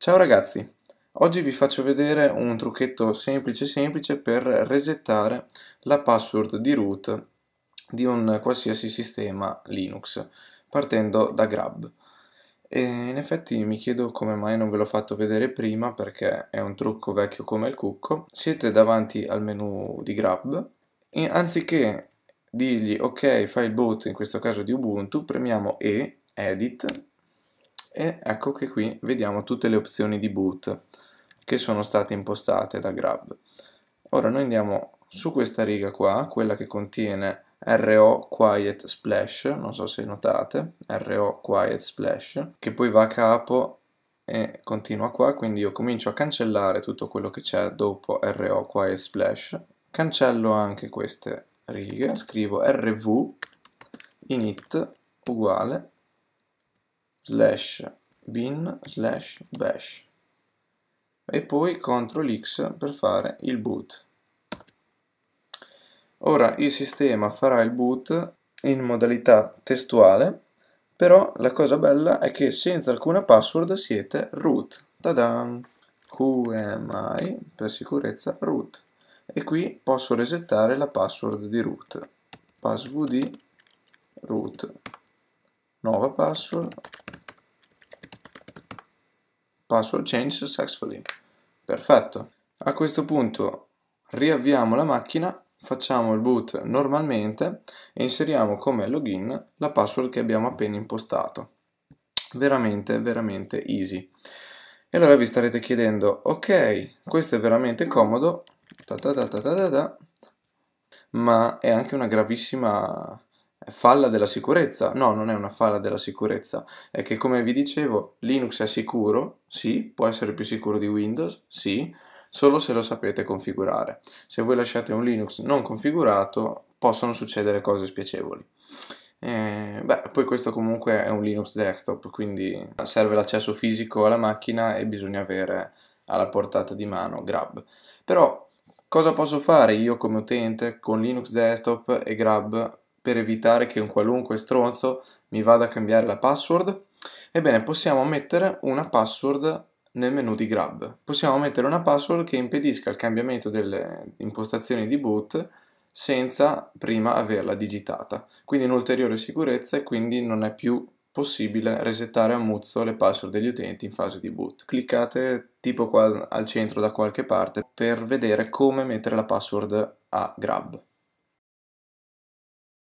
Ciao ragazzi, oggi vi faccio vedere un trucchetto semplice semplice per resettare la password di root di un qualsiasi sistema Linux partendo da grub e in effetti mi chiedo come mai non ve l'ho fatto vedere prima perché è un trucco vecchio come il cucco siete davanti al menu di grub e anziché dirgli ok file boot in questo caso di Ubuntu premiamo E, edit e ecco che qui vediamo tutte le opzioni di boot che sono state impostate da Grab. Ora noi andiamo su questa riga qua, quella che contiene RO Quiet Splash, non so se notate, RO Quiet Splash, che poi va a capo e continua qua, quindi io comincio a cancellare tutto quello che c'è dopo RO Quiet Splash, cancello anche queste righe, scrivo RV init uguale slash bin slash bash e poi CTRL X per fare il boot. Ora il sistema farà il boot in modalità testuale, però la cosa bella è che senza alcuna password siete root. Tadam! QMI per sicurezza root. E qui posso resettare la password di root. Passwd root. Nuova password password change successfully. Perfetto. A questo punto riavviamo la macchina, facciamo il boot normalmente e inseriamo come login la password che abbiamo appena impostato. Veramente, veramente easy. E allora vi starete chiedendo, ok, questo è veramente comodo, ta ta ta ma è anche una gravissima falla della sicurezza. No, non è una falla della sicurezza, è che come vi dicevo Linux è sicuro, sì, può essere più sicuro di Windows, sì, solo se lo sapete configurare. Se voi lasciate un Linux non configurato possono succedere cose spiacevoli. Eh, beh, poi questo comunque è un Linux desktop, quindi serve l'accesso fisico alla macchina e bisogna avere alla portata di mano Grab. Però cosa posso fare io come utente con Linux desktop e Grab per evitare che un qualunque stronzo mi vada a cambiare la password? Ebbene, possiamo mettere una password nel menu di grab. Possiamo mettere una password che impedisca il cambiamento delle impostazioni di boot senza prima averla digitata. Quindi un'ulteriore sicurezza e quindi non è più possibile resettare a muzzo le password degli utenti in fase di boot. Cliccate tipo qua al centro da qualche parte per vedere come mettere la password a grab.